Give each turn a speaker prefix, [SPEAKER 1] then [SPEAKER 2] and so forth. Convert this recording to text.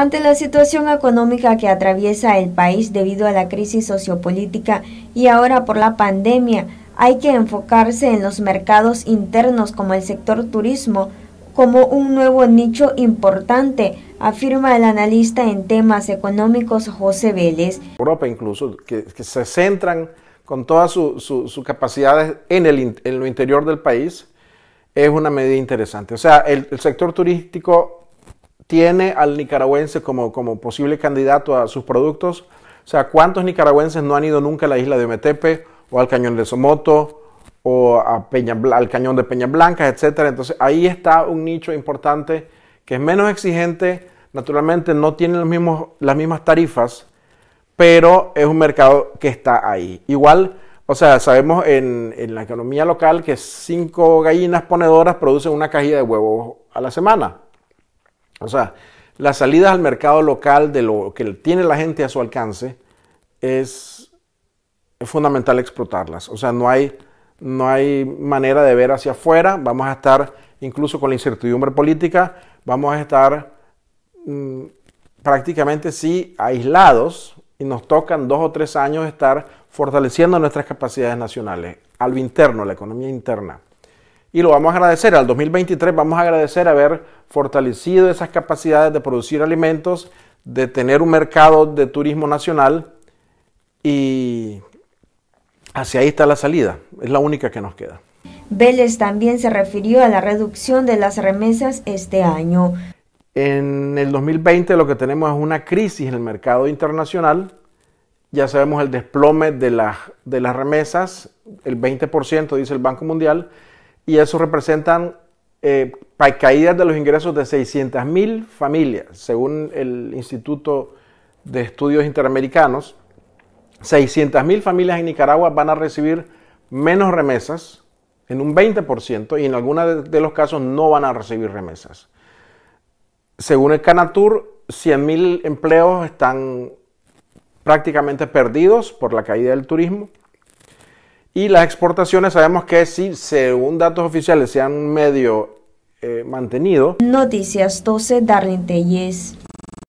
[SPEAKER 1] Ante la situación económica que atraviesa el país debido a la crisis sociopolítica y ahora por la pandemia, hay que enfocarse en los mercados internos como el sector turismo como un nuevo nicho importante, afirma el analista en temas económicos José Vélez.
[SPEAKER 2] Europa incluso, que, se centran con todas sus capacidades en, en lo interior del país, es una medida interesante. O sea, el, el sector turístico tiene al nicaragüense como, posible candidato a sus productos. O sea, ¿cuántos nicaragüenses no han ido nunca a la isla de Metepe o al cañón de Somoto o a Peña, al cañón de Peña Blanca, etcétera? Entonces ahí está un nicho importante que es menos exigente, naturalmente no tiene los mismos, las mismas tarifas, pero es un mercado que está ahí. Igual, o sea, sabemos en, en la economía local que cinco gallinas ponedoras producen una cajilla de huevos a la semana. O sea, las salidas al mercado local de lo que tiene la gente a su alcance es, fundamental explotarlas. O sea, no hay, no hay manera de ver hacia afuera. Vamos a estar, incluso con la incertidumbre política, vamos a estar mm, prácticamente sí aislados y nos tocan dos o tres años estar fortaleciendo nuestras capacidades nacionales, a lo interno, la economía interna y lo vamos a agradecer. Al 2023 vamos a agradecer haber fortalecido esas capacidades de producir alimentos, de tener un mercado de turismo nacional y hacia ahí está la salida. Es la única que nos queda.
[SPEAKER 1] Vélez también se refirió a la reducción de las remesas este año.
[SPEAKER 2] En el 2020 lo que tenemos es una crisis en el mercado internacional. Ya sabemos el desplome de las, de las remesas, el 20% dice el Banco Mundial y eso representan eh, caídas de los ingresos de 600.000 familias, según el Instituto de Estudios Interamericanos. 600.000 familias en Nicaragua van a recibir menos remesas en un 20% y en algunos de los casos no van a recibir remesas. Según el Canatur, 100.000 empleos están prácticamente perdidos por la caída del turismo y las exportaciones sabemos que sí, según datos oficiales, se han medio eh, mantenido.
[SPEAKER 1] Noticias 12 Darlene Telles.